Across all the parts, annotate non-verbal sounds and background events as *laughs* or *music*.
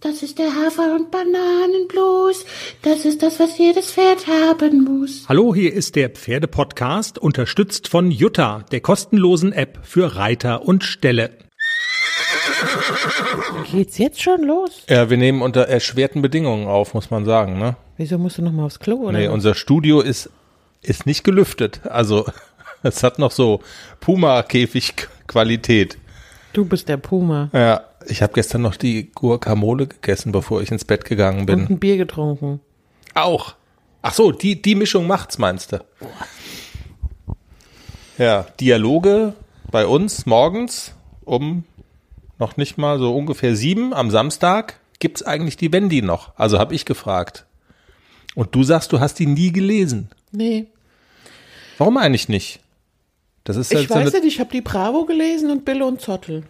Das ist der Hafer- und Bananenblues. Das ist das, was jedes Pferd haben muss. Hallo, hier ist der Pferdepodcast, unterstützt von Jutta, der kostenlosen App für Reiter und Ställe. Geht's jetzt schon los? Ja, wir nehmen unter erschwerten Bedingungen auf, muss man sagen, ne? Wieso musst du nochmal aufs Klo, oder? Nee, unser Studio ist, ist nicht gelüftet. Also, *laughs* es hat noch so Puma-Käfig-Qualität. Du bist der Puma. Ja. Ich habe gestern noch die Guacamole gegessen, bevor ich ins Bett gegangen bin. Und ein Bier getrunken. Auch. Ach so, die, die Mischung macht's, meinst du? Ja, Dialoge bei uns morgens um noch nicht mal so ungefähr sieben am Samstag. Gibt's eigentlich die Wendy noch? Also habe ich gefragt. Und du sagst, du hast die nie gelesen. Nee. Warum eigentlich nicht? Das ist halt ich so weiß nicht, ich habe die Bravo gelesen und Bille und Zottel.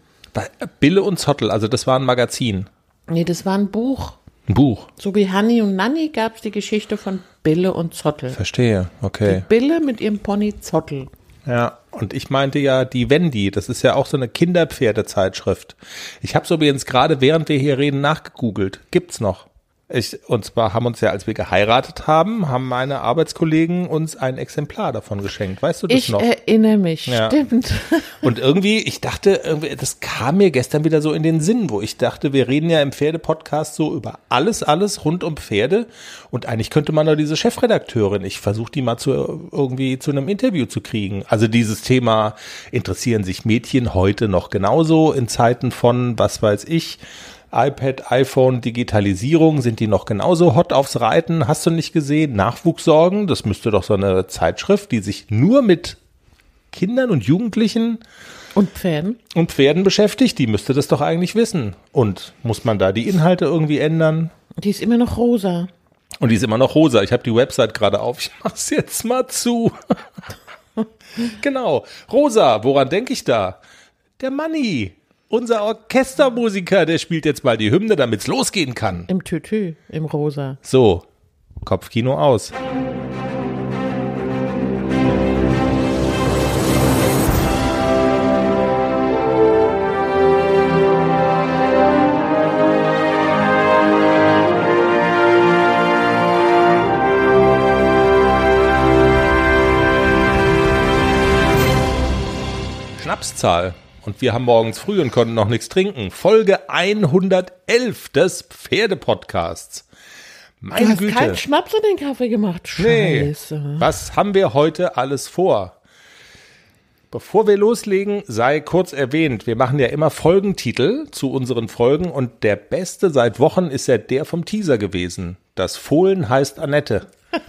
Bille und Zottel, also das war ein Magazin. Nee, das war ein Buch. Ein Buch. So wie Hanni und Nanni gab es die Geschichte von Bille und Zottel. Verstehe, okay. Die Bille mit ihrem Pony Zottel. Ja, und ich meinte ja die Wendy, das ist ja auch so eine Kinderpferdezeitschrift. Ich habe es übrigens gerade, während wir hier reden, nachgegoogelt. Gibt's noch? Ich, und zwar haben uns ja, als wir geheiratet haben, haben meine Arbeitskollegen uns ein Exemplar davon geschenkt. Weißt du das ich noch? Ich erinnere mich, ja. stimmt. *laughs* Und irgendwie, ich dachte, irgendwie, das kam mir gestern wieder so in den Sinn, wo ich dachte, wir reden ja im Pferdepodcast so über alles, alles rund um Pferde. Und eigentlich könnte man doch diese Chefredakteurin, ich versuche die mal zu, irgendwie zu einem Interview zu kriegen. Also dieses Thema, interessieren sich Mädchen heute noch genauso in Zeiten von, was weiß ich, iPad, iPhone, Digitalisierung, sind die noch genauso hot aufs Reiten? Hast du nicht gesehen? Nachwuchssorgen, das müsste doch so eine Zeitschrift, die sich nur mit Kindern und Jugendlichen und Pferden und Pferden beschäftigt, die müsste das doch eigentlich wissen. Und muss man da die Inhalte irgendwie ändern? Die ist immer noch rosa. Und die ist immer noch rosa. Ich habe die Website gerade auf. Ich mach's jetzt mal zu. *laughs* genau. Rosa, woran denke ich da? Der Money unser Orchestermusiker, der spielt jetzt mal die Hymne, damit es losgehen kann. Im Tütü, im Rosa. So, Kopfkino aus. Schnapszahl und wir haben morgens früh und konnten noch nichts trinken. Folge 111 des Pferdepodcasts. Meine du hast Güte. keinen Schnaps in den Kaffee gemacht. Scheiße. Nee. Was haben wir heute alles vor? Bevor wir loslegen, sei kurz erwähnt, wir machen ja immer Folgentitel zu unseren Folgen und der beste seit Wochen ist ja der vom Teaser gewesen. Das Fohlen heißt Annette. *laughs*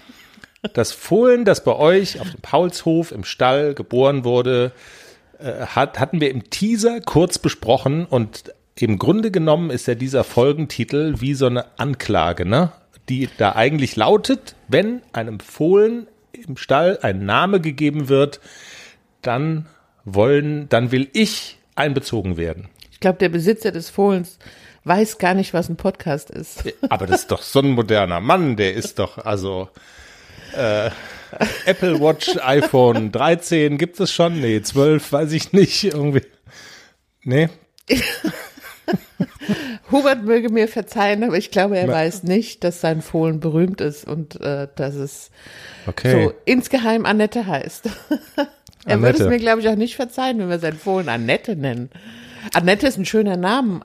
Das Fohlen, das bei euch auf dem Paulshof im Stall geboren wurde, äh, hat, hatten wir im Teaser kurz besprochen und im Grunde genommen ist ja dieser Folgentitel wie so eine Anklage, ne? die da eigentlich lautet, wenn einem Fohlen im Stall ein Name gegeben wird, dann wollen, dann will ich einbezogen werden. Ich glaube, der Besitzer des Fohlens weiß gar nicht, was ein Podcast ist. Aber das ist doch so ein moderner Mann, der ist doch, also. Äh, *laughs* Apple Watch, iPhone 13 gibt es schon? Nee, 12, weiß ich nicht. Irgendwie. Nee. *laughs* Hubert möge mir verzeihen, aber ich glaube, er Na. weiß nicht, dass sein Fohlen berühmt ist und äh, dass es okay. so insgeheim Annette heißt. *laughs* er Annette. würde es mir, glaube ich, auch nicht verzeihen, wenn wir sein Fohlen Annette nennen. Annette ist ein schöner Name.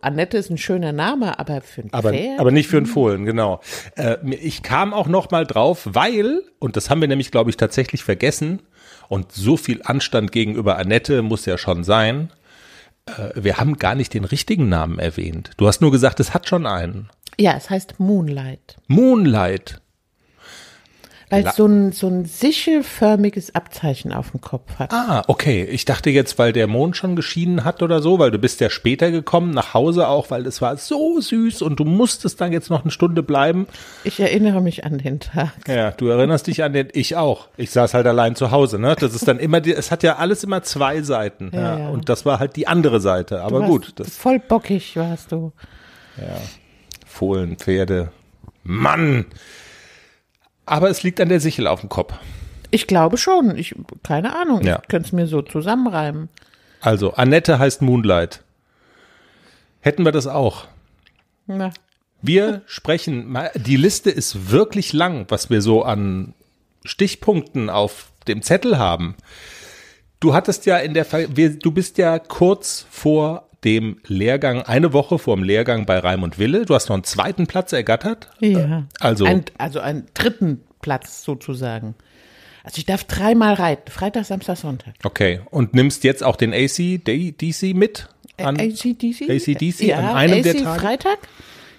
Annette ist ein schöner Name, aber für ein aber, Pferd. Aber nicht für einen Fohlen, genau. Äh, ich kam auch noch mal drauf, weil, und das haben wir nämlich, glaube ich, tatsächlich vergessen, und so viel Anstand gegenüber Annette muss ja schon sein, äh, wir haben gar nicht den richtigen Namen erwähnt. Du hast nur gesagt, es hat schon einen. Ja, es heißt Moonlight. Moonlight. Weil es so ein, so ein sichelförmiges Abzeichen auf dem Kopf hat. Ah, okay. Ich dachte jetzt, weil der Mond schon geschienen hat oder so, weil du bist ja später gekommen, nach Hause auch, weil es war so süß und du musstest dann jetzt noch eine Stunde bleiben. Ich erinnere mich an den Tag. Ja, du erinnerst dich an den, ich auch. Ich saß halt allein zu Hause, ne? Das ist dann immer, die, es hat ja alles immer zwei Seiten. Ja, ja. Und das war halt die andere Seite. Aber gut. Das, voll bockig warst du. Ja. Fohlen, Pferde. Mann! Aber es liegt an der Sichel auf dem Kopf. Ich glaube schon. Ich, keine Ahnung. Ja. Ich könnte es mir so zusammenreimen. Also, Annette heißt Moonlight. Hätten wir das auch. Na. Wir sprechen, die Liste ist wirklich lang, was wir so an Stichpunkten auf dem Zettel haben. Du hattest ja in der, du bist ja kurz vor dem Lehrgang, eine Woche vor dem Lehrgang bei Raimund Wille. Du hast noch einen zweiten Platz ergattert. Ja. Äh, also, ein, also einen dritten Platz sozusagen. Also ich darf dreimal reiten, Freitag, Samstag, Sonntag. Okay, und nimmst jetzt auch den AC DC mit? An ACDC? ACDC ja, an einem AC der Tage? Freitag,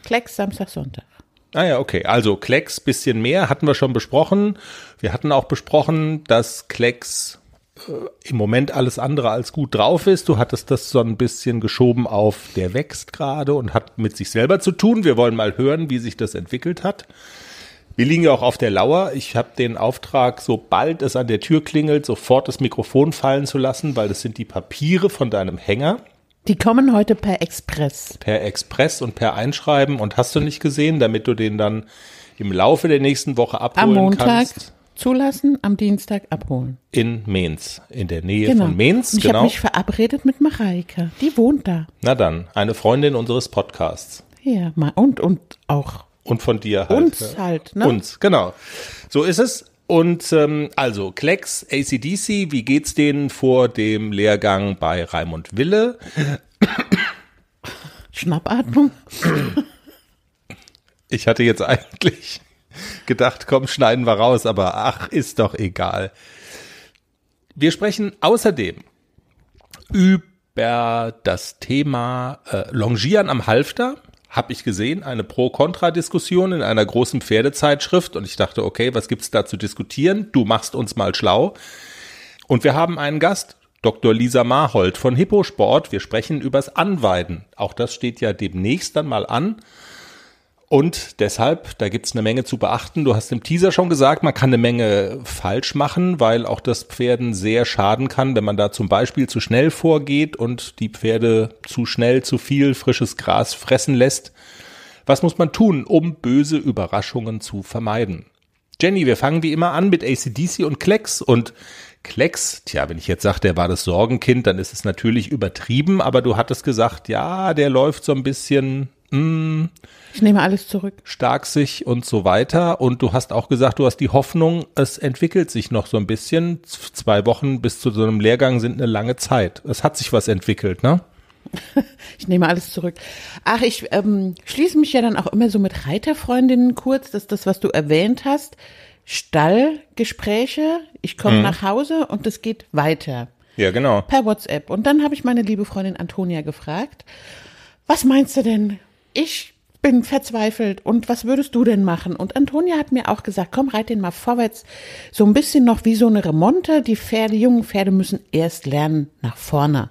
Klecks, Samstag, Sonntag. Ah ja, okay. Also Klecks, bisschen mehr, hatten wir schon besprochen. Wir hatten auch besprochen, dass Klecks äh, im Moment alles andere als gut drauf ist. Du hattest das so ein bisschen geschoben auf, der wächst gerade und hat mit sich selber zu tun. Wir wollen mal hören, wie sich das entwickelt hat. Wir liegen ja auch auf der Lauer. Ich habe den Auftrag, sobald es an der Tür klingelt, sofort das Mikrofon fallen zu lassen, weil das sind die Papiere von deinem Hänger. Die kommen heute per Express. Per Express und per Einschreiben. Und hast du nicht gesehen, damit du den dann im Laufe der nächsten Woche abholen Am Montag. kannst zulassen, am Dienstag abholen. In Mainz, in der Nähe genau. von Mainz. Und ich genau. habe mich verabredet mit Mareike, die wohnt da. Na dann, eine Freundin unseres Podcasts. Ja, und, und auch. Und von dir halt. Uns halt, ne? Uns, genau. So ist es. Und ähm, also Klecks, ACDC, wie geht's denen vor dem Lehrgang bei Raimund Wille? Schnappatmung. Ich hatte jetzt eigentlich gedacht, komm, schneiden wir raus, aber ach, ist doch egal. Wir sprechen außerdem über das Thema äh, Longieren am Halfter. Habe ich gesehen, eine Pro-Kontra-Diskussion in einer großen Pferdezeitschrift und ich dachte, okay, was gibt es da zu diskutieren? Du machst uns mal schlau. Und wir haben einen Gast, Dr. Lisa Marhold von Hipposport. Wir sprechen übers Anweiden. Auch das steht ja demnächst dann mal an. Und deshalb, da gibt's eine Menge zu beachten. Du hast im Teaser schon gesagt, man kann eine Menge falsch machen, weil auch das Pferden sehr schaden kann, wenn man da zum Beispiel zu schnell vorgeht und die Pferde zu schnell zu viel frisches Gras fressen lässt. Was muss man tun, um böse Überraschungen zu vermeiden? Jenny, wir fangen wie immer an mit ACDC und Klecks und Klecks, tja, wenn ich jetzt sage, der war das Sorgenkind, dann ist es natürlich übertrieben, aber du hattest gesagt, ja, der läuft so ein bisschen hm. ich nehme alles zurück. Stark sich und so weiter. Und du hast auch gesagt, du hast die Hoffnung, es entwickelt sich noch so ein bisschen. Zwei Wochen bis zu so einem Lehrgang sind eine lange Zeit. Es hat sich was entwickelt, ne? *laughs* Ich nehme alles zurück. Ach, ich ähm, schließe mich ja dann auch immer so mit Reiterfreundinnen kurz, dass das, was du erwähnt hast, Stallgespräche, ich komme mhm. nach Hause und es geht weiter. Ja, genau. Per WhatsApp. Und dann habe ich meine liebe Freundin Antonia gefragt, was meinst du denn, ich bin verzweifelt und was würdest du denn machen? Und Antonia hat mir auch gesagt, komm, reit den mal vorwärts. So ein bisschen noch wie so eine Remonte. Die Pferde, jungen Pferde müssen erst lernen nach vorne.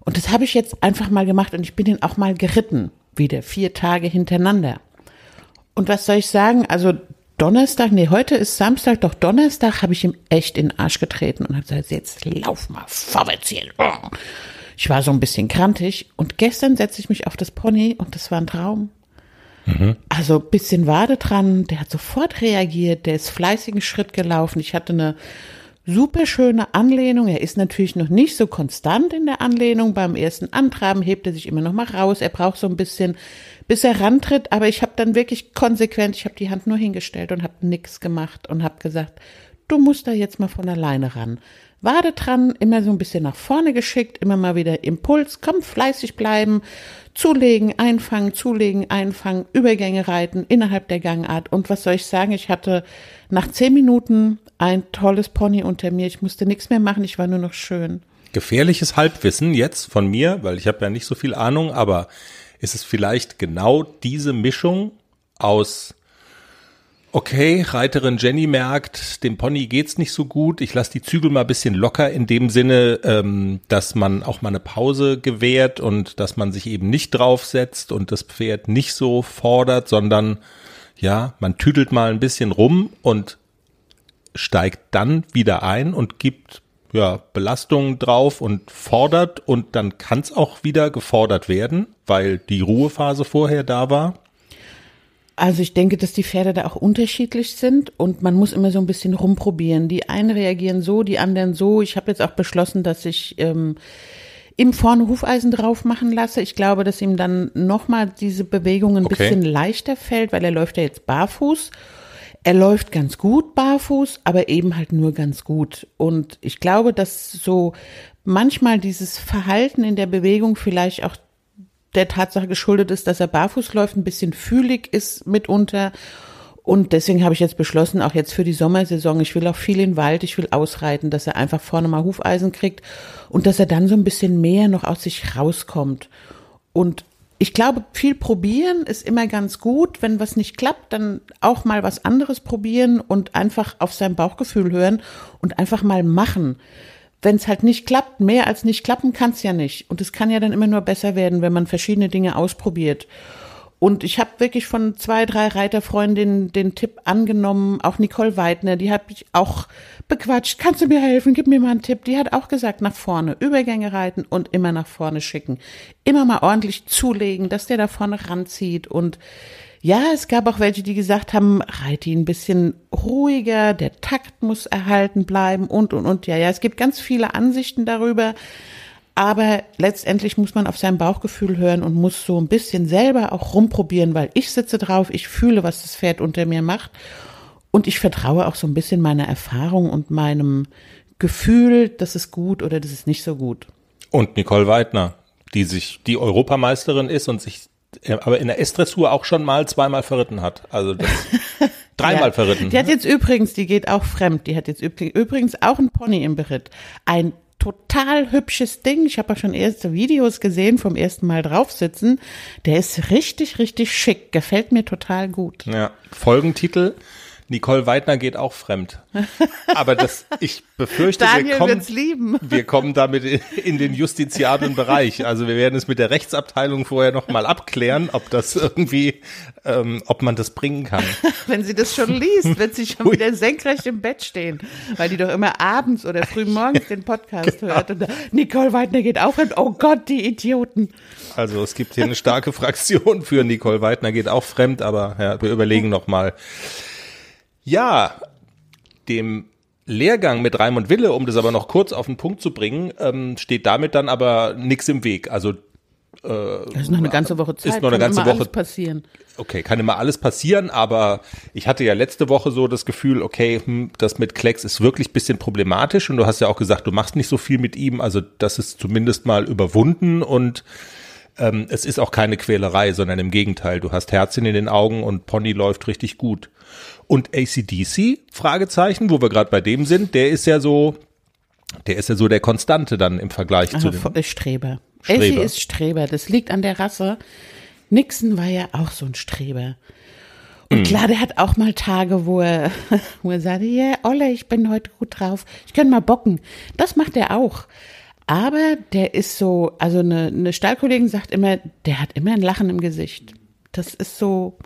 Und das habe ich jetzt einfach mal gemacht und ich bin den auch mal geritten. Wieder vier Tage hintereinander. Und was soll ich sagen? Also Donnerstag, nee, heute ist Samstag, doch Donnerstag habe ich ihm echt in den Arsch getreten und habe gesagt, jetzt lauf mal vorwärts hier. Ich war so ein bisschen krantig und gestern setze ich mich auf das Pony und das war ein Traum. Mhm. Also bisschen Wade dran, der hat sofort reagiert, der ist fleißigen Schritt gelaufen. Ich hatte eine super schöne Anlehnung. Er ist natürlich noch nicht so konstant in der Anlehnung. Beim ersten Antraben hebt er sich immer noch mal raus. Er braucht so ein bisschen, bis er rantritt. Aber ich habe dann wirklich konsequent, ich habe die Hand nur hingestellt und habe nichts gemacht und habe gesagt, du musst da jetzt mal von alleine ran. Wade dran, immer so ein bisschen nach vorne geschickt, immer mal wieder Impuls, komm, fleißig bleiben, zulegen, einfangen, zulegen, einfangen, Übergänge reiten innerhalb der Gangart. Und was soll ich sagen? Ich hatte nach zehn Minuten ein tolles Pony unter mir. Ich musste nichts mehr machen, ich war nur noch schön. Gefährliches Halbwissen jetzt von mir, weil ich habe ja nicht so viel Ahnung, aber ist es vielleicht genau diese Mischung aus okay, Reiterin Jenny merkt, dem Pony geht's nicht so gut, ich lasse die Zügel mal bisschen locker in dem Sinne, ähm, dass man auch mal eine Pause gewährt und dass man sich eben nicht draufsetzt und das Pferd nicht so fordert, sondern ja, man tüdelt mal ein bisschen rum und steigt dann wieder ein und gibt ja, Belastungen drauf und fordert und dann kann es auch wieder gefordert werden, weil die Ruhephase vorher da war. Also ich denke, dass die Pferde da auch unterschiedlich sind und man muss immer so ein bisschen rumprobieren. Die einen reagieren so, die anderen so. Ich habe jetzt auch beschlossen, dass ich ähm, ihm vorne Hufeisen drauf machen lasse. Ich glaube, dass ihm dann nochmal diese Bewegung ein okay. bisschen leichter fällt, weil er läuft ja jetzt barfuß. Er läuft ganz gut barfuß, aber eben halt nur ganz gut. Und ich glaube, dass so manchmal dieses Verhalten in der Bewegung vielleicht auch der Tatsache geschuldet ist, dass er barfuß läuft, ein bisschen fühlig ist mitunter. Und deswegen habe ich jetzt beschlossen, auch jetzt für die Sommersaison, ich will auch viel in den Wald, ich will ausreiten, dass er einfach vorne mal Hufeisen kriegt und dass er dann so ein bisschen mehr noch aus sich rauskommt. Und ich glaube, viel probieren ist immer ganz gut. Wenn was nicht klappt, dann auch mal was anderes probieren und einfach auf sein Bauchgefühl hören und einfach mal machen wenn es halt nicht klappt, mehr als nicht klappen kann es ja nicht. Und es kann ja dann immer nur besser werden, wenn man verschiedene Dinge ausprobiert. Und ich habe wirklich von zwei, drei Reiterfreundinnen den Tipp angenommen. Auch Nicole Weidner, die hat mich auch bequatscht. Kannst du mir helfen? Gib mir mal einen Tipp. Die hat auch gesagt, nach vorne Übergänge reiten und immer nach vorne schicken. Immer mal ordentlich zulegen, dass der da vorne ranzieht. Und ja, es gab auch welche, die gesagt haben, reite ihn ein bisschen ruhiger, der Takt muss erhalten bleiben und, und, und. Ja, ja, es gibt ganz viele Ansichten darüber. Aber letztendlich muss man auf sein Bauchgefühl hören und muss so ein bisschen selber auch rumprobieren, weil ich sitze drauf, ich fühle, was das Pferd unter mir macht. Und ich vertraue auch so ein bisschen meiner Erfahrung und meinem Gefühl, das ist gut oder das ist nicht so gut. Und Nicole Weidner, die sich, die Europameisterin ist und sich äh, aber in der S-Dressur auch schon mal zweimal verritten hat. Also das, *laughs* dreimal ja. verritten. Die hat jetzt übrigens, die geht auch fremd, die hat jetzt übrigens auch einen Pony im Beritt. Ein total hübsches Ding. Ich habe auch schon erste Videos gesehen vom ersten Mal draufsitzen. Der ist richtig, richtig schick. Gefällt mir total gut. Ja. Folgentitel Nicole Weidner geht auch fremd. Aber das, ich befürchte, wir, kommen, wir kommen damit in, den justiziablen Bereich. Also wir werden es mit der Rechtsabteilung vorher nochmal abklären, ob das irgendwie, ähm, ob man das bringen kann. Wenn sie das schon liest, wird sie schon wieder senkrecht im Bett stehen, weil die doch immer abends oder früh morgens den Podcast genau. hört. Und Nicole Weidner geht auch fremd. Oh Gott, die Idioten. Also es gibt hier eine starke Fraktion für Nicole Weidner geht auch fremd, aber ja, wir überlegen nochmal. Ja, dem Lehrgang mit Raimund Wille, um das aber noch kurz auf den Punkt zu bringen, ähm, steht damit dann aber nichts im Weg. Also äh, ist noch eine ganze Woche Zeit. Ist noch eine kann ganze immer Woche alles passieren. Okay, kann immer alles passieren, aber ich hatte ja letzte Woche so das Gefühl, okay, hm, das mit Klecks ist wirklich bisschen problematisch und du hast ja auch gesagt, du machst nicht so viel mit ihm, also das ist zumindest mal überwunden und ähm, es ist auch keine Quälerei, sondern im Gegenteil, du hast Herzchen in den Augen und Pony läuft richtig gut. Und ACDC, Fragezeichen, wo wir gerade bei dem sind, der ist ja so, der ist ja so der Konstante dann im Vergleich also zu dem. Äh, Streber. Elsie ist Streber. Das liegt an der Rasse. Nixon war ja auch so ein Streber. Und mm. klar, der hat auch mal Tage, wo er, *laughs* wo er sagt, ja, yeah, Olle, ich bin heute gut drauf. Ich kann mal bocken. Das macht er auch. Aber der ist so, also eine, eine Stallkollegin sagt immer, der hat immer ein Lachen im Gesicht. Das ist so,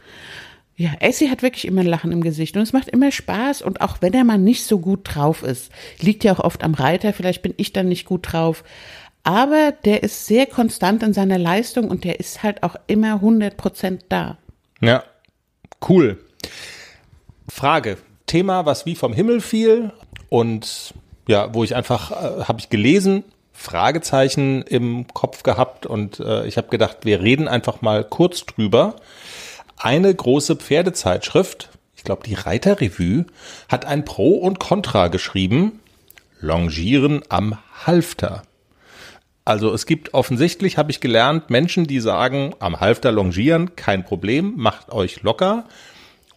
ja, Essie hat wirklich immer ein Lachen im Gesicht und es macht immer Spaß und auch wenn er mal nicht so gut drauf ist, liegt ja auch oft am Reiter, vielleicht bin ich dann nicht gut drauf, aber der ist sehr konstant in seiner Leistung und der ist halt auch immer 100 Prozent da. Ja, cool. Frage, Thema, was wie vom Himmel fiel und ja, wo ich einfach, äh, habe ich gelesen, Fragezeichen im Kopf gehabt und äh, ich habe gedacht, wir reden einfach mal kurz drüber. Eine große Pferdezeitschrift, ich glaube die Reiterrevue, hat ein Pro und Contra geschrieben. Longieren am Halfter. Also es gibt offensichtlich, habe ich gelernt, Menschen, die sagen, am Halfter longieren, kein Problem, macht euch locker.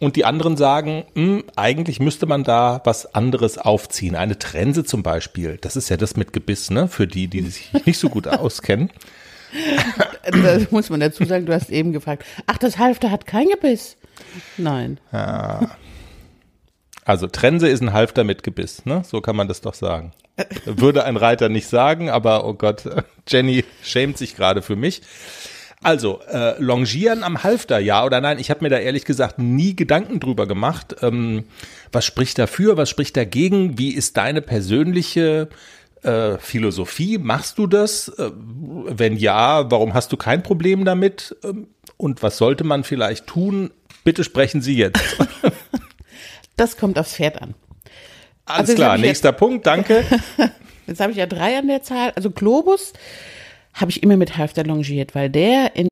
Und die anderen sagen, mh, hm, eigentlich müsste man da was anderes aufziehen. Eine Trense zum Beispiel. Das ist ja das mit Gebiss, ne? Für die, die sich nicht so gut *laughs* auskennen das muss man dazu sagen, du hast eben gefragt, ach, das Halfter hat kein Gebiss. Nein. Ja. Also Trense ist ein Halfter mit Gebiss, ne? So kann man das doch sagen. Würde ein Reiter nicht sagen, aber oh Gott, *laughs* Jenny schämt sich gerade für mich. Also, äh, Longieren am Halfter, ja oder nein? Ich habe mir da ehrlich gesagt nie Gedanken drüber gemacht. Ähm, was spricht dafür, was spricht dagegen? Wie ist deine persönliche äh, Philosophie? Machst du das? Äh, wenn ja, warum hast du kein Problem damit? Ähm, und was sollte man vielleicht tun? Bitte sprechen Sie jetzt. *laughs* das kommt aufs Pferd an. Alles also klar, nächster jetzt, Punkt, danke. *laughs* jetzt habe ich ja drei an der Zahl. Also Globus habe ich immer mit Halfter longiert, weil der in.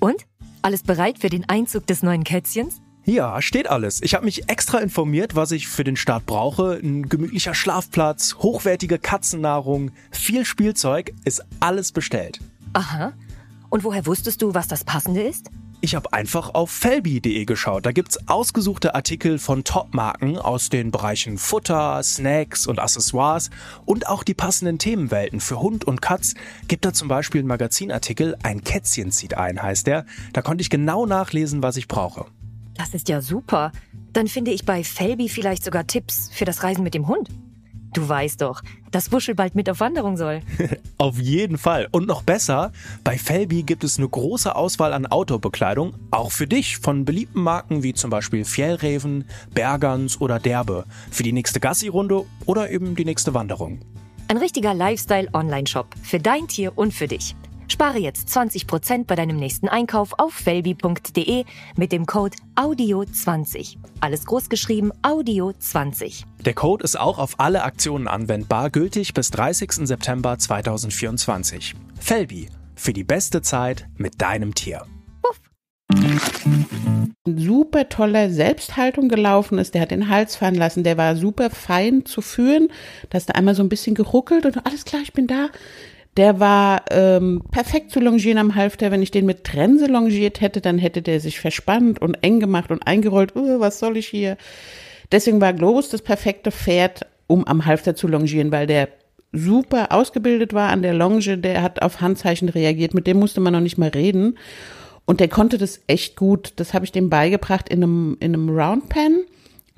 Und? Alles bereit für den Einzug des neuen Kätzchens? Ja, steht alles. Ich habe mich extra informiert, was ich für den Start brauche. Ein gemütlicher Schlafplatz, hochwertige Katzennahrung, viel Spielzeug, ist alles bestellt. Aha. Und woher wusstest du, was das passende ist? Ich habe einfach auf felbi.de geschaut. Da gibt es ausgesuchte Artikel von Top-Marken aus den Bereichen Futter, Snacks und Accessoires und auch die passenden Themenwelten für Hund und Katz. Gibt da zum Beispiel einen Magazinartikel, ein Kätzchen zieht ein, heißt der. Da konnte ich genau nachlesen, was ich brauche. Das ist ja super. Dann finde ich bei Felbi vielleicht sogar Tipps für das Reisen mit dem Hund. Du weißt doch, dass Wuschel bald mit auf Wanderung soll. *laughs* auf jeden Fall. Und noch besser, bei Felbi gibt es eine große Auswahl an Outdoor-Bekleidung, auch für dich, von beliebten Marken wie zum Beispiel Fjellreven, Bergans oder Derbe, für die nächste Gassi-Runde oder eben die nächste Wanderung. Ein richtiger Lifestyle-Online-Shop für dein Tier und für dich. Spare jetzt 20% bei deinem nächsten Einkauf auf felbi.de mit dem Code AUDIO20. Alles großgeschrieben AUDIO20. Der Code ist auch auf alle Aktionen anwendbar, gültig bis 30. September 2024. Felbi, für die beste Zeit mit deinem Tier. Puff. Super tolle Selbsthaltung gelaufen ist, der hat den Hals fallen lassen, der war super fein zu führen, Da ist da einmal so ein bisschen geruckelt und alles klar, ich bin da, der war ähm, perfekt zu longieren am Halfter. Wenn ich den mit Trense longiert hätte, dann hätte der sich verspannt und eng gemacht und eingerollt. Uh, was soll ich hier? Deswegen war Globus das perfekte Pferd, um am Halfter zu longieren, weil der super ausgebildet war an der Longe. Der hat auf Handzeichen reagiert. Mit dem musste man noch nicht mal reden. Und der konnte das echt gut. Das habe ich dem beigebracht in einem, in einem Roundpen.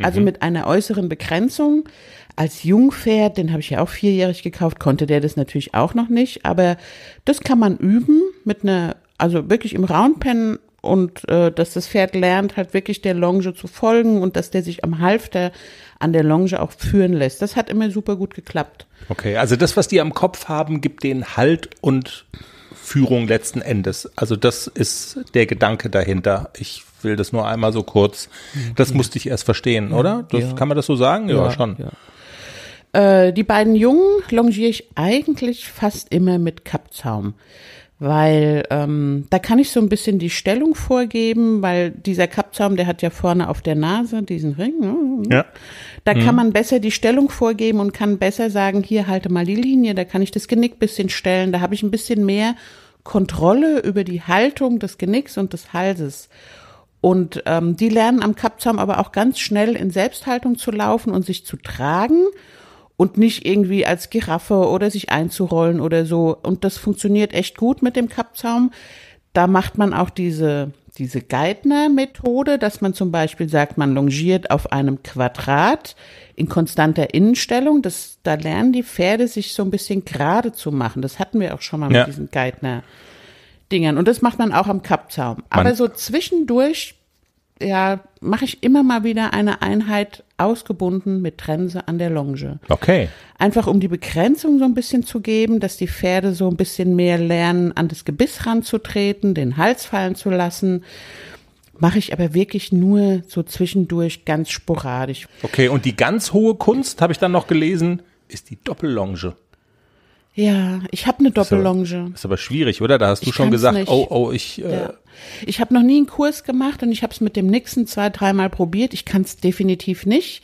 Also mhm. mit einer äußeren Begrenzung. Als Jungpferd, den habe ich ja auch vierjährig gekauft, konnte der das natürlich auch noch nicht. Aber das kann man üben mit einer, also wirklich im Roundpen und äh, dass das Pferd lernt, halt wirklich der Longe zu folgen und dass der sich am Halfter an der Longe auch führen lässt. Das hat immer super gut geklappt. Okay, also das, was die am Kopf haben, gibt den Halt und Führung letzten Endes. Also das ist der Gedanke dahinter. Ich will das nur einmal so kurz. Das ja. musste ich erst verstehen, ja. oder? Das, ja. Kann man das so sagen? Ja, schon. Äh, die beiden Jungen longiere ich eigentlich fast immer mit Kappzaum weil ähm, da kann ich so ein bisschen die Stellung vorgeben, weil dieser Kappzaum, der hat ja vorne auf der Nase diesen Ring. Ne? Ja. Da mhm. kann man besser die Stellung vorgeben und kann besser sagen, hier halte mal die Linie, da kann ich das Genick ein bisschen stellen, da habe ich ein bisschen mehr Kontrolle über die Haltung des Genicks und des Halses. Und ähm, die lernen am Kappzaum aber auch ganz schnell in Selbsthaltung zu laufen und sich zu tragen und nicht irgendwie als Giraffe oder sich einzurollen oder so. Und das funktioniert echt gut mit dem Kappzaum. Da macht man auch diese, diese Geithner-Methode, dass man zum Beispiel sagt, man longiert auf einem Quadrat in konstanter Innenstellung. Das, da lernen die Pferde, sich so ein bisschen gerade zu machen. Das hatten wir auch schon mal ja. mit diesen geithner Dingern. Und das macht man auch am Kappzaum. Aber so zwischendurch, ja, mache ich immer mal wieder eine Einheit ausgebunden mit Trense an der Longe. Okay. Einfach um die Begrenzung so ein bisschen zu geben, dass die Pferde so ein bisschen mehr lernen, an das Gebiss ranzutreten, den Hals fallen zu lassen. Mache ich aber wirklich nur so zwischendurch ganz sporadisch. Okay, und die ganz hohe Kunst, habe ich dann noch gelesen, ist die Doppellonge. Ja, ich habe eine Doppellonge. Ist, ist aber schwierig, oder? Da hast du ich schon gesagt, nicht. oh, oh, ich. Äh Ich habe noch nie einen Kurs gemacht und ich habe es mit dem Nixon zwei, dreimal probiert. Ich kann es definitiv nicht.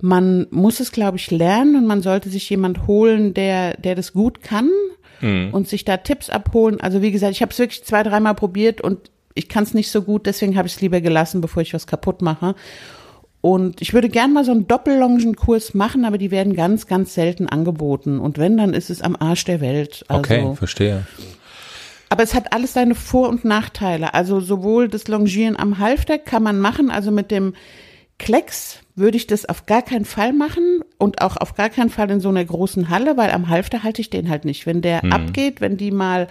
Man muss es, glaube ich, lernen und man sollte sich jemand holen, der, der das gut kann mhm. und sich da Tipps abholen. Also wie gesagt, ich habe es wirklich zwei, dreimal probiert und ich kann es nicht so gut, deswegen habe ich es lieber gelassen, bevor ich was kaputt mache. Und ich würde gern mal so einen Doppellongenkurs machen, aber die werden ganz, ganz selten angeboten. Und wenn, dann ist es am Arsch der Welt. Also, okay, verstehe. Aber es hat alles seine Vor- und Nachteile. Also sowohl das Longieren am Halfter kann man machen, also mit dem Klecks würde ich das auf gar keinen Fall machen und auch auf gar keinen Fall in so einer großen Halle, weil am Halfter halte ich den halt nicht. Wenn der hm. abgeht, wenn die mal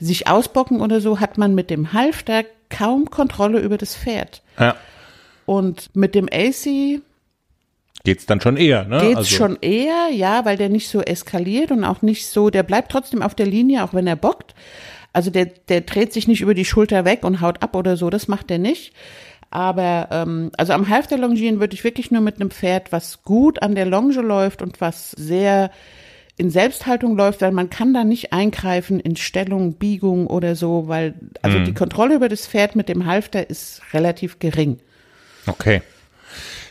sich ausbocken oder so, hat man mit dem Halfter kaum Kontrolle über das Pferd. Ja. Und mit dem AC geht's dann schon eher, ne? Geht's also. schon eher, ja, weil der nicht so eskaliert und auch nicht so, der bleibt trotzdem auf der Linie, auch wenn er bockt. Also der, der dreht sich nicht über die Schulter weg und haut ab oder so, das macht er nicht. Aber ähm, also am Half der Longieren würde ich wirklich nur mit einem Pferd, was gut an der Longe läuft und was sehr in Selbsthaltung läuft, weil man kann da nicht eingreifen in Stellung, Biegung oder so, weil also mhm. die Kontrolle über das Pferd mit dem Halfter ist relativ gering. Okay.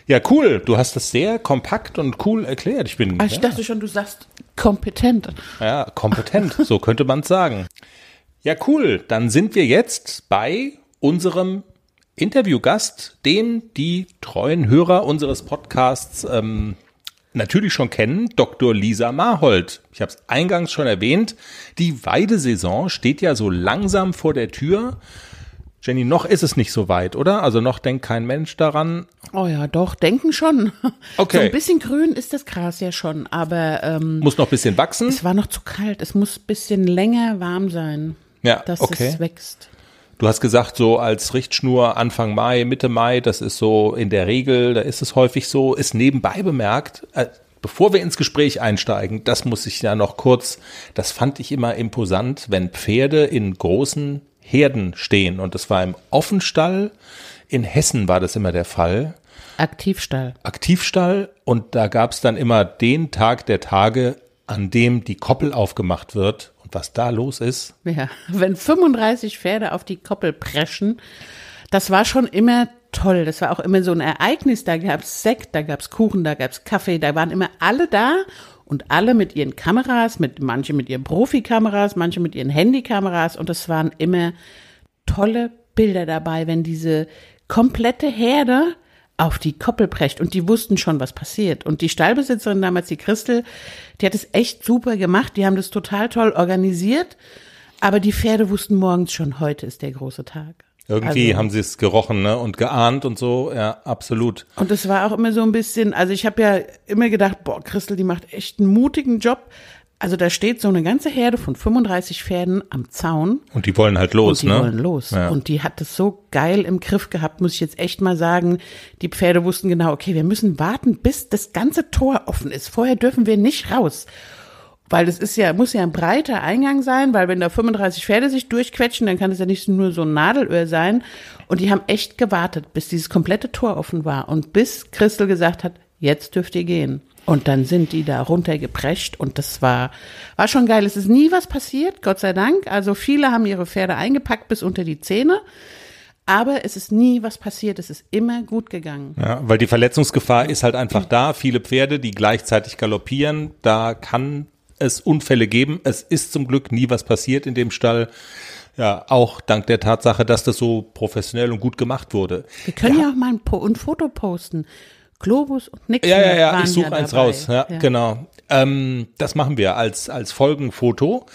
Ja, cool. Du hast das sehr kompakt und cool erklärt. Ich bin. Also ich ja. dachte schon, du sagst kompetent. Ja, kompetent. so könnte man es sagen. Ja, cool. Dann sind wir jetzt bei unserem Interviewgast, den die treuen Hörer unseres Podcasts ähm, natürlich schon kennen, Dr. Lisa Marhold. Ich habe es eingangs schon erwähnt. Die Weidesaison steht ja so langsam vor der Tür. Jenny, noch ist es nicht so weit, oder? Also noch denkt kein Mensch daran. Oh ja, doch, denken schon. *laughs* Okay. So ein bisschen grün ist das Gras ja schon, aber. Ähm, muss noch ein bisschen wachsen? Es war noch zu kalt. Es muss ein bisschen länger warm sein, ja, dass okay. es wächst. Du hast gesagt, so als Richtschnur Anfang Mai, Mitte Mai, das ist so in der Regel, da ist es häufig so, ist nebenbei bemerkt, äh, bevor wir ins Gespräch einsteigen, das muss ich ja noch kurz, das fand ich immer imposant, wenn Pferde in großen Herden stehen. Und das war im Offenstall. In Hessen war das immer der Fall. Aktivstall. Aktivstall. Und da gab es dann immer den Tag der Tage, an dem die Koppel aufgemacht wird. Und was da los ist. Ja, wenn 35 Pferde auf die Koppel preschen, das war schon immer toll. Das war auch immer so ein Ereignis. Da gab es Sekt, da gab es Kuchen, da gab es Kaffee, da waren immer alle da und alle mit ihren Kameras, mit manche mit ihren Profikameras, manche mit ihren Handykameras und es waren immer tolle Bilder dabei, wenn diese komplette Herde auf die Koppel brecht und die wussten schon, was passiert. Und die Stallbesitzerin damals, die Christel, die hat es echt super gemacht, die haben das total toll organisiert, aber die Pferde wussten morgens schon, heute ist der große Tag. Irgendwie also, haben sie es gerochen ne? und geahnt und so, ja, absolut. Und es war auch immer so ein bisschen, also ich habe ja immer gedacht, boah, Christel, die macht echt einen mutigen Job. Also da steht so eine ganze Herde von 35 Pferden am Zaun. Und die wollen halt los, und die ne? Die wollen los. Ja. Und die hat es so geil im Griff gehabt, muss ich jetzt echt mal sagen. Die Pferde wussten genau, okay, wir müssen warten, bis das ganze Tor offen ist. Vorher dürfen wir nicht raus. Weil das ist ja, muss ja ein breiter Eingang sein, weil wenn da 35 Pferde sich durchquetschen, dann kann es ja nicht nur so ein Nadelöhr sein. Und die haben echt gewartet, bis dieses komplette Tor offen war und bis Christel gesagt hat, jetzt dürft ihr gehen. Und dann sind die da runtergeprescht und das war, war schon geil. Es ist nie was passiert, Gott sei Dank. Also viele haben ihre Pferde eingepackt bis unter die Zähne. Aber es ist nie was passiert, es ist immer gut gegangen. Ja, weil die Verletzungsgefahr ist halt einfach da. Viele Pferde, die gleichzeitig galoppieren, da kann es Unfälle geben. Es ist zum Glück nie was passiert in dem Stall. Ja, auch dank der Tatsache, dass das so professionell und gut gemacht wurde. Wir können ja, ja auch mal ein, po ein Foto posten. Globus und Nix. Ja, ja, ja, ich suche ja eins dabei. raus. Ja, ja. genau. Ähm, das machen wir als, als Folgenfoto.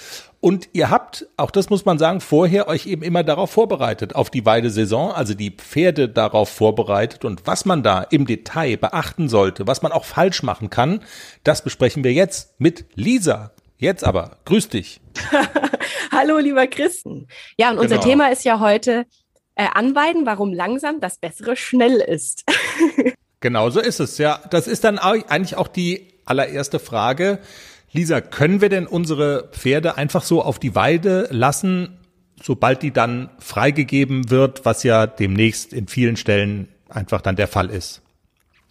Und ihr habt, auch das muss man sagen, vorher euch eben immer darauf vorbereitet, auf die Weidesaison, also die Pferde darauf vorbereitet und was man da im Detail beachten sollte, was man auch falsch machen kann, das besprechen wir jetzt mit Lisa. Jetzt aber, grüß dich. *laughs* Hallo, lieber Christen. Ja, und unser genau. Thema ist ja heute äh, Anweiden, warum langsam das Bessere schnell ist. *laughs* genau so ist es, ja. Das ist dann eigentlich auch die allererste Frage, Lisa, können wir denn unsere Pferde einfach so auf die Weide lassen, sobald die dann freigegeben wird, was ja demnächst in vielen Stellen einfach dann der Fall ist?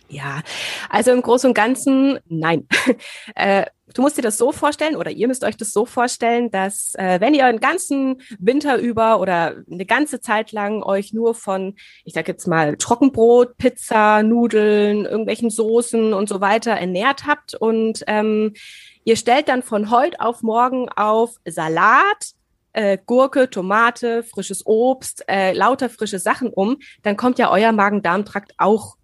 Ja, also im Großen und Ganzen nein. *laughs* äh, du musst dir das so vorstellen oder ihr müsst euch das so vorstellen, dass äh, wenn ihr einen ganzen Winter über oder eine ganze Zeit lang euch nur von, ich sag jetzt mal, Trockenbrot, Pizza, Nudeln, irgendwelchen Soßen und so weiter ernährt habt und ähm, Ihr stellt dann von heute auf morgen auf Salat, äh, Gurke, Tomate, frisches Obst, äh, lauter frische Sachen um, dann kommt ja euer Magen-Darm-Trakt auch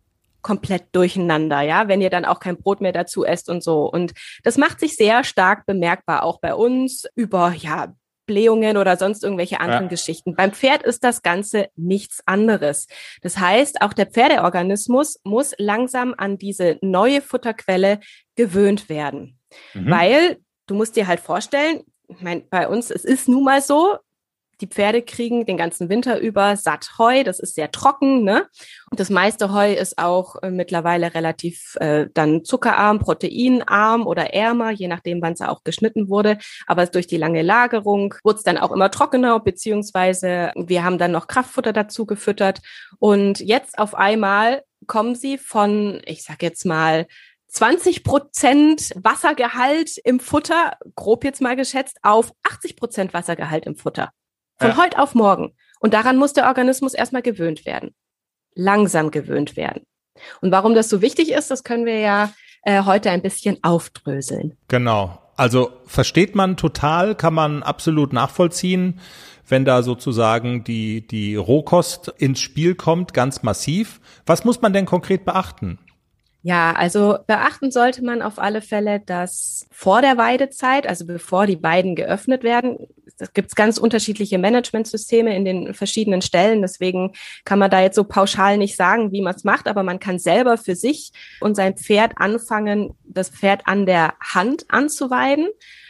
komplett durcheinander, ja, wenn ihr dann auch kein Brot mehr dazu esst und so. Und das macht sich sehr stark bemerkbar, auch bei uns über, ja, Blähungen oder sonst irgendwelche anderen ja. Geschichten. Beim Pferd ist das Ganze nichts anderes. Das heißt, auch der Pferdeorganismus muss langsam an diese neue Futterquelle gewöhnt werden. Mhm. Weil du musst dir halt vorstellen, ich meine, bei uns, es ist nun mal so, die Pferde kriegen den ganzen Winter über satt Heu, das ist sehr trocken, ne? Und das meiste Heu ist auch äh, mittlerweile relativ äh, dann zuckerarm, proteinarm oder ärmer, je nachdem, wann es auch geschnitten wurde. Aber durch die lange Lagerung wurde es dann auch immer trockener, beziehungsweise wir haben dann noch Kraftfutter dazu gefüttert. Und jetzt auf einmal kommen sie von, ich sag jetzt mal, 20 Prozent Wassergehalt im Futter, grob jetzt mal geschätzt, auf 80 Prozent Wassergehalt im Futter. Von ja. heute auf morgen. Und daran muss der Organismus erstmal gewöhnt werden. Langsam gewöhnt werden. Und warum das so wichtig ist, das können wir ja äh, heute ein bisschen aufdröseln. Genau. Also versteht man total, kann man absolut nachvollziehen, wenn da sozusagen die, die Rohkost ins Spiel kommt, ganz massiv. Was muss man denn konkret beachten? Ja, also beachten sollte man auf alle Fälle, dass vor der Weidezeit, also bevor die Weiden geöffnet werden, gibt ganz unterschiedliche Managementsysteme in den verschiedenen Stellen. Deswegen kann man da jetzt so pauschal nicht sagen, wie man es macht, aber man kann selber für sich und sein Pferd anfangen, das Pferd an der Hand anzuweiden.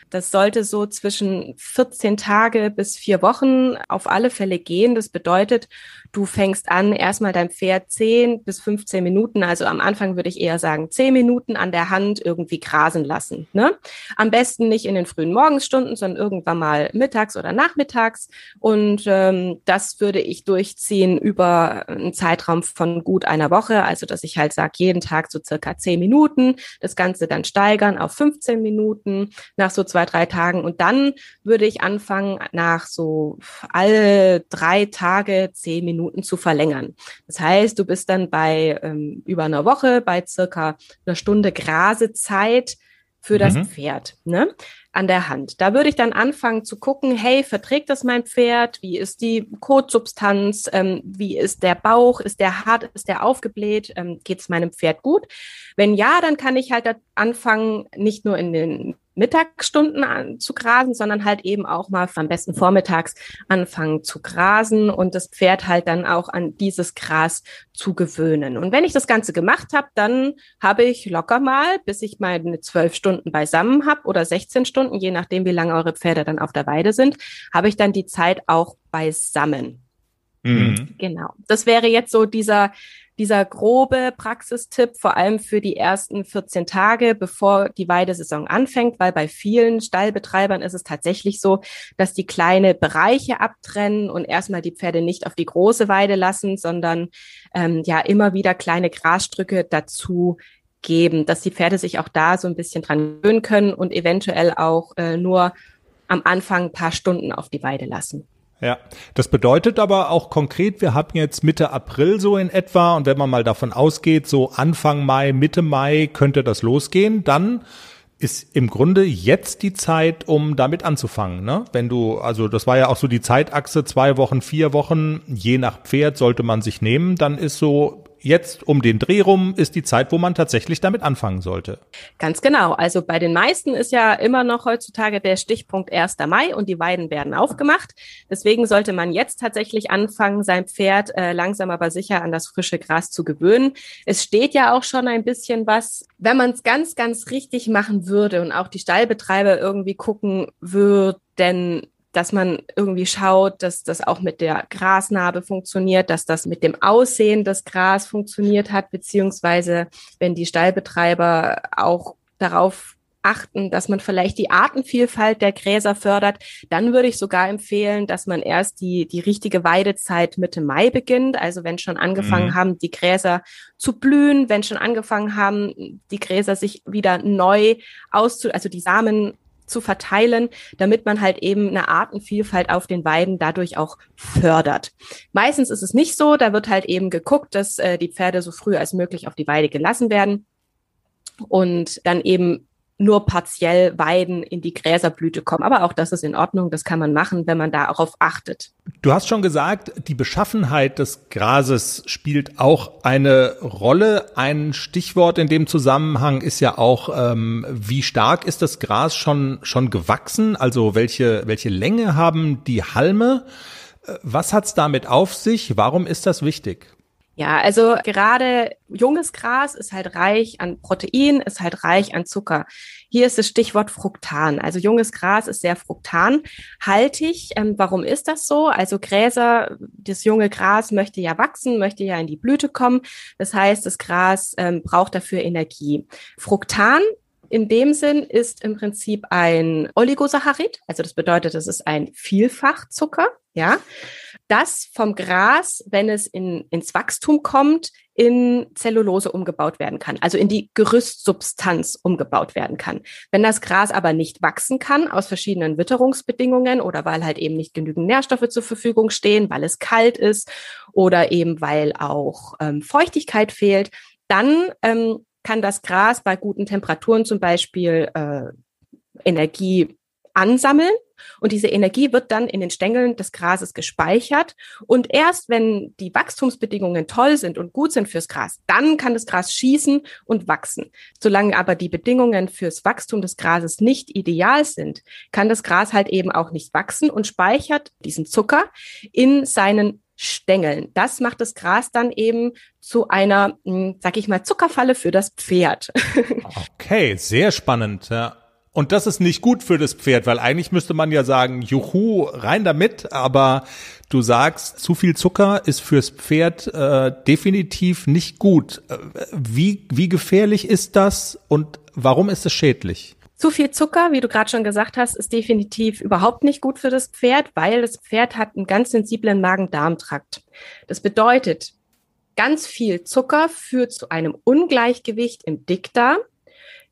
Das sollte so zwischen 14 Tage bis vier Wochen auf alle Fälle gehen. Das bedeutet, Du fängst an, erstmal dein Pferd 10 bis 15 Minuten, also am Anfang würde ich eher sagen 10 Minuten an der Hand irgendwie grasen lassen. Ne? Am besten nicht in den frühen Morgenstunden, sondern irgendwann mal mittags oder nachmittags. Und ähm, das würde ich durchziehen über einen Zeitraum von gut einer Woche, also dass ich halt sage, jeden Tag so circa 10 Minuten, das Ganze dann steigern auf 15 Minuten nach so zwei, drei Tagen. Und dann würde ich anfangen, nach so alle drei Tage 10 Minuten Minuten zu verlängern. Das heißt, du bist dann bei ähm, über einer Woche bei circa einer Stunde Grasezeit für das mhm. Pferd ne, an der Hand. Da würde ich dann anfangen zu gucken, hey, verträgt das mein Pferd? Wie ist die Kotsubstanz? Ähm, wie ist der Bauch? Ist der hart? Ist der aufgebläht? Ähm, Geht es meinem Pferd gut? Wenn ja, dann kann ich halt anfangen, nicht nur in den Mittagsstunden an, zu grasen, sondern halt eben auch mal am besten vormittags anfangen zu grasen und das Pferd halt dann auch an dieses Gras zu gewöhnen. Und wenn ich das Ganze gemacht habe, dann habe ich locker mal, bis ich meine zwölf Stunden beisammen habe oder 16 Stunden, je nachdem, wie lange eure Pferde dann auf der Weide sind, habe ich dann die Zeit auch beisammen. Mhm. Genau. Das wäre jetzt so dieser, dieser grobe Praxistipp, vor allem für die ersten 14 Tage, bevor die Weidesaison anfängt, weil bei vielen Stallbetreibern ist es tatsächlich so, dass die kleine Bereiche abtrennen und erstmal die Pferde nicht auf die große Weide lassen, sondern ähm, ja immer wieder kleine Grasstrücke dazu geben, dass die Pferde sich auch da so ein bisschen dran gewöhnen können und eventuell auch äh, nur am Anfang ein paar Stunden auf die Weide lassen. Ja, das bedeutet aber auch konkret, wir haben jetzt Mitte April so in etwa und wenn man mal davon ausgeht, so Anfang Mai, Mitte Mai könnte das losgehen, dann ist im Grunde jetzt die Zeit, um damit anzufangen. Ne? Wenn du, also das war ja auch so die Zeitachse, zwei Wochen, vier Wochen, je nach Pferd sollte man sich nehmen, dann ist so jetzt um den Dreh rum ist die Zeit, wo man tatsächlich damit anfangen sollte. Ganz genau. Also bei den meisten ist ja immer noch heutzutage der Stichpunkt 1. Mai und die Weiden werden aufgemacht. Deswegen sollte man jetzt tatsächlich anfangen, sein Pferd äh, langsam aber sicher an das frische Gras zu gewöhnen. Es steht ja auch schon ein bisschen was. Wenn man es ganz, ganz richtig machen würde und auch die Stallbetreiber irgendwie gucken würden, dass man irgendwie schaut, dass das auch mit der Grasnarbe funktioniert, dass das mit dem Aussehen des Gras funktioniert hat, beziehungsweise wenn die Stallbetreiber auch darauf achten, dass man vielleicht die Artenvielfalt der Gräser fördert, dann würde ich sogar empfehlen, dass man erst die, die richtige Weidezeit Mitte Mai beginnt. Also wenn schon angefangen mhm. haben, die Gräser zu blühen, wenn schon angefangen haben, die Gräser sich wieder neu auszu, also die Samen zu verteilen, damit man halt eben eine Artenvielfalt auf den Weiden dadurch auch fördert. Meistens ist es nicht so, da wird halt eben geguckt, dass äh, die Pferde so früh als möglich auf die Weide gelassen werden und dann eben nur partiell Weiden in die Gräserblüte kommen. Aber auch das ist in Ordnung, das kann man machen, wenn man da auch auf achtet. Du hast schon gesagt, die Beschaffenheit des Grases spielt auch eine Rolle. Ein Stichwort in dem Zusammenhang ist ja auch, ähm, wie stark ist das Gras schon, schon gewachsen? Also welche, welche Länge haben die Halme? Äh, was hat's damit auf sich? Warum ist das wichtig? Ja, also gerade junges Gras ist halt reich an Protein, ist halt reich an Zucker. Hier ist das Stichwort Fruktan. Also junges Gras ist sehr fruktanhaltig. Ähm, warum ist das so? Also Gräser, das junge Gras möchte ja wachsen, möchte ja in die Blüte kommen. Das heißt, das Gras ähm, braucht dafür Energie. Fruktan in dem Sinn ist im Prinzip ein Oligosaccharid. Also das bedeutet, es ist ein Vielfachzucker. Ja das vom Gras, wenn es in, ins Wachstum kommt, in Zellulose umgebaut werden kann, also in die Gerüstsubstanz umgebaut werden kann. Wenn das Gras aber nicht wachsen kann aus verschiedenen Witterungsbedingungen oder weil halt eben nicht genügend Nährstoffe zur Verfügung stehen, weil es kalt ist oder eben weil auch ähm, Feuchtigkeit fehlt, dann ähm, kann das Gras bei guten Temperaturen zum Beispiel äh, Energie ansammeln und diese Energie wird dann in den Stängeln des Grases gespeichert. Und erst wenn die Wachstumsbedingungen toll sind und gut sind fürs Gras, dann kann das Gras schießen und wachsen. Solange aber die Bedingungen fürs Wachstum des Grases nicht ideal sind, kann das Gras halt eben auch nicht wachsen und speichert diesen Zucker in seinen Stängeln. Das macht das Gras dann eben zu einer, hm, sag ich mal, Zuckerfalle für das Pferd. *laughs* okay, sehr spannend. Und das ist nicht gut für das Pferd, weil eigentlich müsste man ja sagen, juhu, rein damit, aber du sagst, zu viel Zucker ist fürs Pferd äh, definitiv nicht gut. Äh, wie, wie gefährlich ist das und warum ist es schädlich? Zu viel Zucker, wie du gerade schon gesagt hast, ist definitiv überhaupt nicht gut für das Pferd, weil das Pferd hat einen ganz sensiblen Magen-Darm-Trakt. Das bedeutet, ganz viel Zucker führt zu einem Ungleichgewicht im Dickdarm.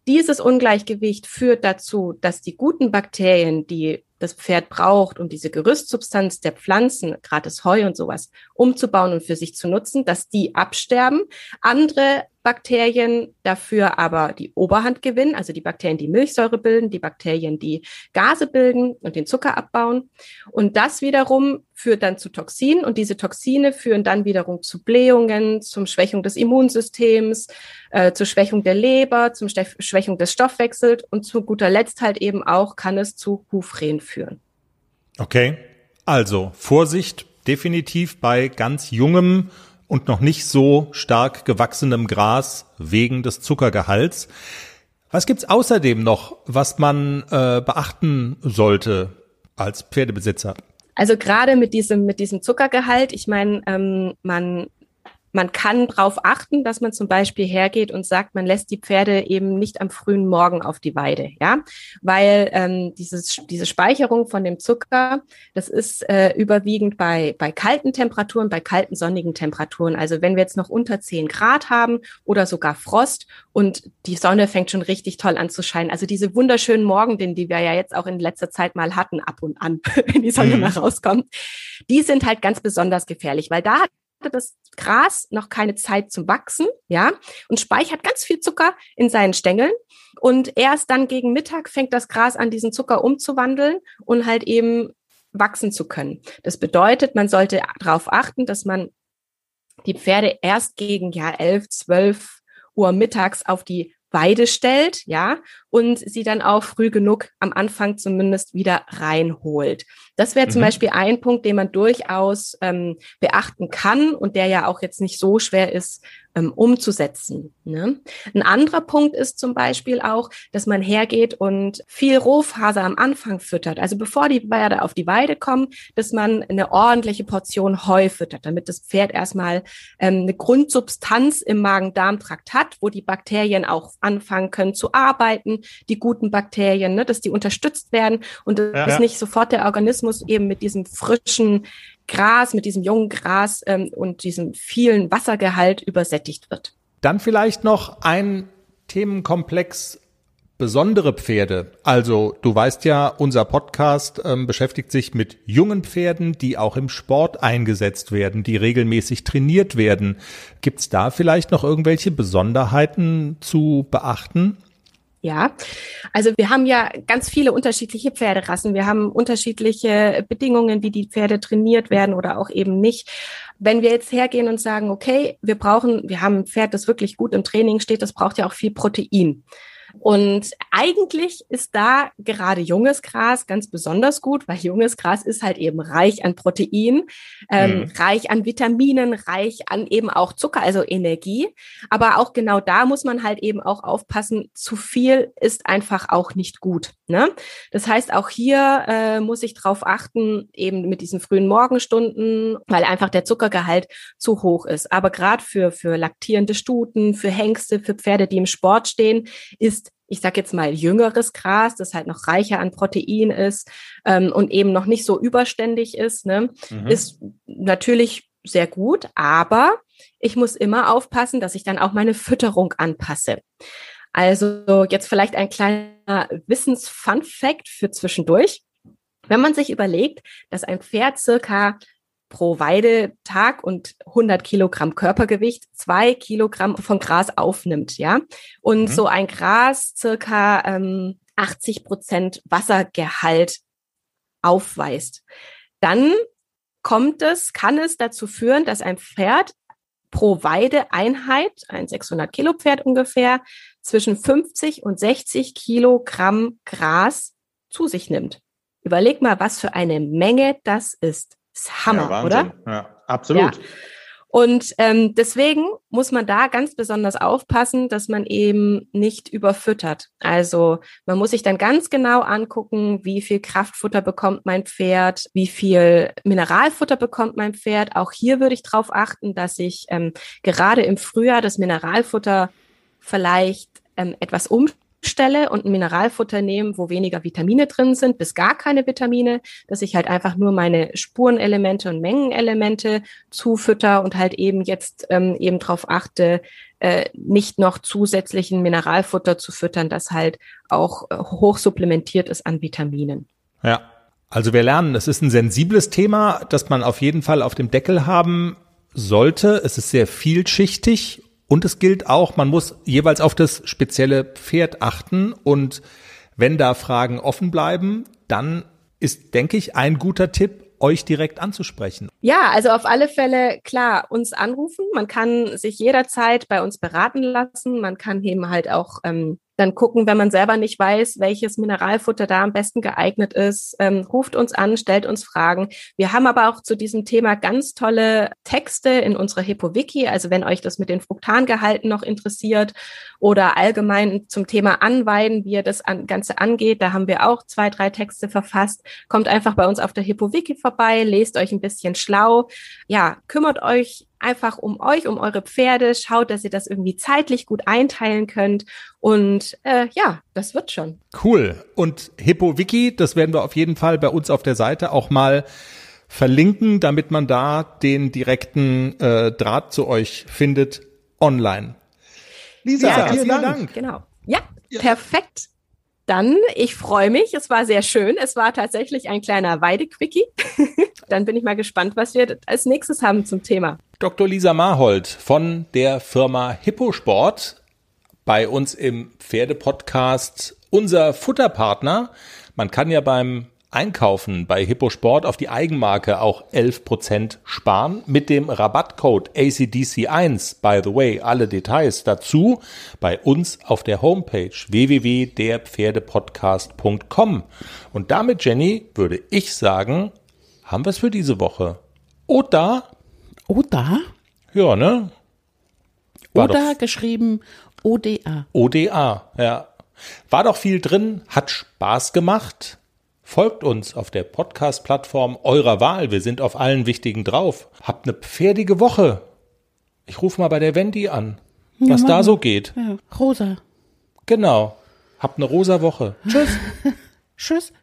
Dieses Ungleichgewicht führt dazu, dass die guten Bakterien, die das Pferd braucht, um diese Gerüstsubstanz der Pflanzen, gerade das Heu und sowas, umzubauen und für sich zu nutzen, dass die absterben. Andere Bakterien dafür aber die Oberhand gewinnen, also die Bakterien, die Milchsäure bilden, die Bakterien, die Gase bilden und den Zucker abbauen. Und das wiederum führt dann zu Toxinen und diese Toxine führen dann wiederum zu Blähungen, zum Schwächung des Immunsystems, äh, zur Schwächung der Leber, zum Stef Schwächung des Stoffwechsels und zu guter Letzt halt eben auch kann es zu Hufren führen. Okay, also Vorsicht definitiv bei ganz jungem und noch nicht so stark gewachsenem Gras wegen des Zuckergehalts. Was gibt's außerdem noch, was man äh, beachten sollte als Pferdebesitzer? Also gerade mit diesem, mit diesem Zuckergehalt, ich meine, ähm, man man kann darauf achten, dass man zum Beispiel hergeht und sagt, man lässt die Pferde eben nicht am frühen Morgen auf die Weide, ja, weil ähm, dieses, diese Speicherung von dem Zucker, das ist äh, überwiegend bei, bei kalten Temperaturen, bei kalten sonnigen Temperaturen. Also wenn wir jetzt noch unter 10 Grad haben oder sogar Frost und die Sonne fängt schon richtig toll an zu scheinen. Also diese wunderschönen Morgenwinden, die wir ja jetzt auch in letzter Zeit mal hatten, ab und an, *laughs* wenn die Sonne mhm. mal rauskommt, die sind halt ganz besonders gefährlich, weil da hat hatte das Gras noch keine Zeit zum Wachsen, ja, und speichert ganz viel Zucker in seinen Stängeln. Und erst dann gegen Mittag fängt das Gras an, diesen Zucker umzuwandeln und halt eben wachsen zu können. Das bedeutet, man sollte darauf achten, dass man die Pferde erst gegen ja, 11, 12 Uhr mittags auf die Weide stellt, ja, und sie dann auch früh genug am Anfang zumindest wieder reinholt. Das wäre mhm. zum Beispiel ein Punkt, den man durchaus ähm, beachten kann und der ja auch jetzt nicht so schwer ist ähm, umzusetzen. Ne? Ein anderer Punkt ist zum Beispiel auch, dass man hergeht und viel Rohfaser am Anfang füttert. Also bevor die Pferde auf die Weide kommen, dass man eine ordentliche Portion Heu füttert, damit das Pferd erstmal ähm, eine Grundsubstanz im Magen-Darm-Trakt hat, wo die Bakterien auch anfangen können zu arbeiten, die guten Bakterien, ne? dass die unterstützt werden und dass ja. nicht sofort der Organismus eben mit diesem frischen Gras, mit diesem jungen Gras ähm, und diesem vielen Wassergehalt übersättigt wird. Dann vielleicht noch ein Themenkomplex besondere Pferde. Also du weißt ja, unser Podcast ähm, beschäftigt sich mit jungen Pferden, die auch im Sport eingesetzt werden, die regelmäßig trainiert werden. Gibt es da vielleicht noch irgendwelche Besonderheiten zu beachten? Ja, also wir haben ja ganz viele unterschiedliche Pferderassen. Wir haben unterschiedliche Bedingungen, wie die Pferde trainiert werden oder auch eben nicht. Wenn wir jetzt hergehen und sagen, okay, wir brauchen, wir haben ein Pferd, das wirklich gut im Training steht, das braucht ja auch viel Protein. Und eigentlich ist da gerade junges Gras ganz besonders gut, weil junges Gras ist halt eben reich an Protein, ähm, mhm. reich an Vitaminen, reich an eben auch Zucker, also Energie. Aber auch genau da muss man halt eben auch aufpassen, zu viel ist einfach auch nicht gut. Ne? Das heißt, auch hier äh, muss ich drauf achten, eben mit diesen frühen Morgenstunden, weil einfach der Zuckergehalt zu hoch ist. Aber gerade für, für laktierende Stuten, für Hengste, für Pferde, die im Sport stehen, ist ich sag jetzt mal, jüngeres Gras, das halt noch reicher an Protein ist ähm, und eben noch nicht so überständig ist, ne, mhm. ist natürlich sehr gut, aber ich muss immer aufpassen, dass ich dann auch meine Fütterung anpasse. Also jetzt vielleicht ein kleiner wissensfun fact für zwischendurch. Wenn man sich überlegt, dass ein Pferd circa pro Weidetag und 100 Kilogramm Körpergewicht zwei Kilogramm von Gras aufnimmt, ja. Und mhm. so ein Gras circa ähm, 80 Prozent Wassergehalt aufweist. Dann kommt es, kann es dazu führen, dass ein Pferd pro Weideeinheit, ein 600 Kilo Pferd ungefähr, zwischen 50 und 60 Kilogramm Gras zu sich nimmt. Überleg mal, was für eine Menge das ist. Das ist Hammer, ja, oder? Ja, absolut. Ja. Und ähm, deswegen muss man da ganz besonders aufpassen, dass man eben nicht überfüttert. Also man muss sich dann ganz genau angucken, wie viel Kraftfutter bekommt mein Pferd, wie viel Mineralfutter bekommt mein Pferd. Auch hier würde ich darauf achten, dass ich ähm, gerade im Frühjahr das Mineralfutter vielleicht ähm, etwas umstelle Stelle und ein Mineralfutter nehmen, wo weniger Vitamine drin sind, bis gar keine Vitamine, dass ich halt einfach nur meine Spurenelemente und Mengenelemente zufütter und halt eben jetzt ähm, eben darauf achte, äh, nicht noch zusätzlichen Mineralfutter zu füttern, das halt auch äh, hoch ist an Vitaminen. Ja. Also wir lernen, es ist ein sensibles Thema, das man auf jeden Fall auf dem Deckel haben sollte. Es ist sehr vielschichtig und es gilt auch, man muss jeweils auf das spezielle Pferd achten. Und wenn da Fragen offen bleiben, dann ist, denke ich, ein guter Tipp, euch direkt anzusprechen. Ja, also auf alle Fälle, klar, uns anrufen. Man kann sich jederzeit bei uns beraten lassen. Man kann eben halt auch ähm, dann gucken, wenn man selber nicht weiß, welches Mineralfutter da am besten geeignet ist, ähm, ruft uns an, stellt uns Fragen. Wir haben aber auch zu diesem Thema ganz tolle Texte in unserer HippoWiki. Also wenn euch das mit den Fruktangehalten noch interessiert oder allgemein zum Thema Anweiden, wie ihr das Ganze angeht, da haben wir auch zwei, drei Texte verfasst. Kommt einfach bei uns auf der HippoWiki vorbei, lest euch ein bisschen schlau. Ja, kümmert euch einfach um euch, um eure Pferde. Schaut, dass ihr das irgendwie zeitlich gut einteilen könnt. Und äh, ja, das wird schon. Cool. Und Hippo Wiki, das werden wir auf jeden Fall bei uns auf der Seite auch mal verlinken, damit man da den direkten äh, Draht zu euch findet online. Lisa, ja, vielen, vielen Dank. Dank. Genau. Ja, ja. perfekt. Dann, ich freue mich. Es war sehr schön. Es war tatsächlich ein kleiner Weidequickie. *laughs* Dann bin ich mal gespannt, was wir als nächstes haben zum Thema. Dr. Lisa Marhold von der Firma Hipposport bei uns im Pferdepodcast unser Futterpartner. Man kann ja beim Einkaufen bei Hipposport auf die Eigenmarke auch 11% sparen mit dem Rabattcode ACDC1. By the way, alle Details dazu bei uns auf der Homepage www.derpferdepodcast.com. Und damit, Jenny, würde ich sagen, haben wir es für diese Woche. Oder? Oder? Ja, ne? War Oder geschrieben ODA. ODA, ja. War doch viel drin, hat Spaß gemacht. Folgt uns auf der Podcast-Plattform eurer Wahl. Wir sind auf allen wichtigen drauf. Habt eine pferdige Woche. Ich rufe mal bei der Wendy an, ja, was Mann. da so geht. Ja. Rosa. Genau. Habt eine rosa Woche. Tschüss. *laughs* Tschüss.